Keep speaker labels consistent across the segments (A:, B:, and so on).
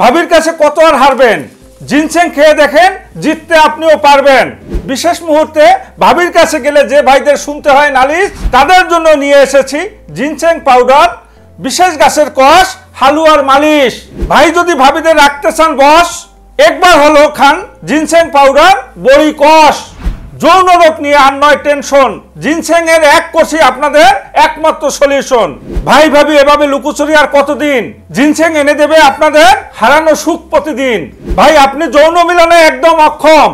A: ভাবির কাছে কত আর হারবেন জিনসেং খেয়ে দেখেন জিততে আপনিও পারবেন বিশেষ মুহূর্তে ভাবির কাছে গেলে যে ভাইদের শুনতে হয় নালিশ তাদের জন্য নিয়ে এসেছি জিনসেং পাউডার বিশেষ গাছের কষ হালুয়ার মালিশ ভাই যদি ভাবিদের রাখতে চান বস একবার হলো খান জিনসেং পাউডার বড়ি কষ যৌন রোগ নিয়ে আর নয় টেনশন জিনসেং এর এক কোষই আপনাদের একমাত্র সলিউশন ভাই ভাবি এভাবে লুকোচুরি আর কতদিন জিনসেং এনে দেবে আপনাদের হারানো সুখ প্রতিদিন ভাই আপনি যৌন মিলনে একদম অক্ষম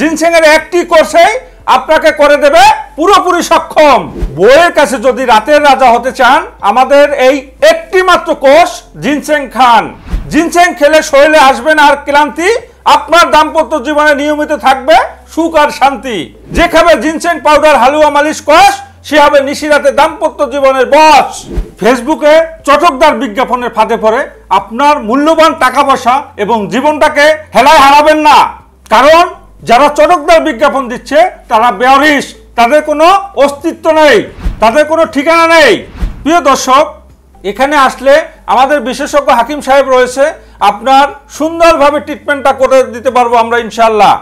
A: জিনসেং এর একটি কোষেই আপনাকে করে দেবে পুরোপুরি সক্ষম বইয়ের কাছে যদি রাতের রাজা হতে চান আমাদের এই একটি মাত্র কোষ জিনসেং খান জিনসেং খেলে শরীরে আসবেন আর ক্লান্তি আপনার দাম্পত্য জীবনে নিয়মিত থাকবে সুখ আর শান্তি যে খাবে জিনসেন পাউডার হালুয়া মালিশ কষ সে হবে নিশিরাতে দাম্পত্য জীবনের বস ফেসবুকে চটকদার বিজ্ঞাপনের ফাঁদে পড়ে আপনার মূল্যবান টাকা পয়সা এবং জীবনটাকে হেলায় হারাবেন না কারণ যারা চটকদার বিজ্ঞাপন দিচ্ছে তারা বেয়ারিস তাদের কোনো অস্তিত্ব নেই তাদের কোনো ঠিকানা নেই প্রিয় দর্শক এখানে আসলে আমাদের বিশেষজ্ঞ হাকিম সাহেব রয়েছে আপনার সুন্দরভাবে ট্রিটমেন্টটা করে দিতে পারবো আমরা ইনশাল্লাহ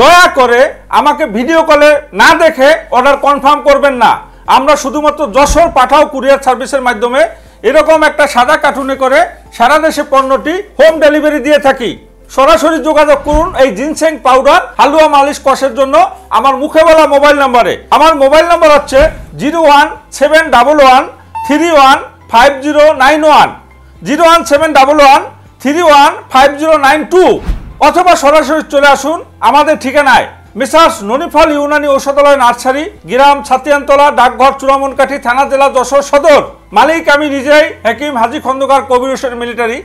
A: দয়া করে আমাকে ভিডিও কলে না দেখে অর্ডার কনফার্ম করবেন না আমরা শুধুমাত্র যশোর পাঠাও কুরিয়ার সার্ভিসের মাধ্যমে এরকম একটা সাদা কার্টুনে করে সারা দেশে পণ্যটি হোম ডেলিভারি দিয়ে থাকি সরাসরি যোগাযোগ করুন এই জিনসেং পাউডার হালুয়া মালিশ কষের জন্য আমার মুখে বলা মোবাইল নাম্বারে আমার মোবাইল নাম্বার হচ্ছে zero one seven double one three one five zero nine one zero one seven double one three one five zero nine two অথবা সরাসরি চলে আসুন আমাদের ঠিকানায় মিসার্স ননিফল ইউনানি ঔষধালয় নার্সারি গ্রাম ছাতিয়ানতলা ডাকঘর চূড়ামনকাঠি থানা জেলা যশোর সদর মালিক আমি নিজেই হাকিম হাজি খন্দকার কবির হোসেন মিলিটারি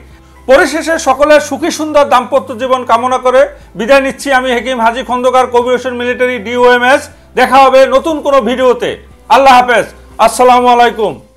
A: পরিশেষে সকলের সুখী সুন্দর দাম্পত্য জীবন কামনা করে বিদায় নিচ্ছি আমি হাকিম হাজি খন্দকার কবির হোসেন মিলিটারি ডিওএমএস দেখা হবে নতুন কোনো ভিডিওতে আল্লাহ হাফেজ আসসালামু আলাইকুম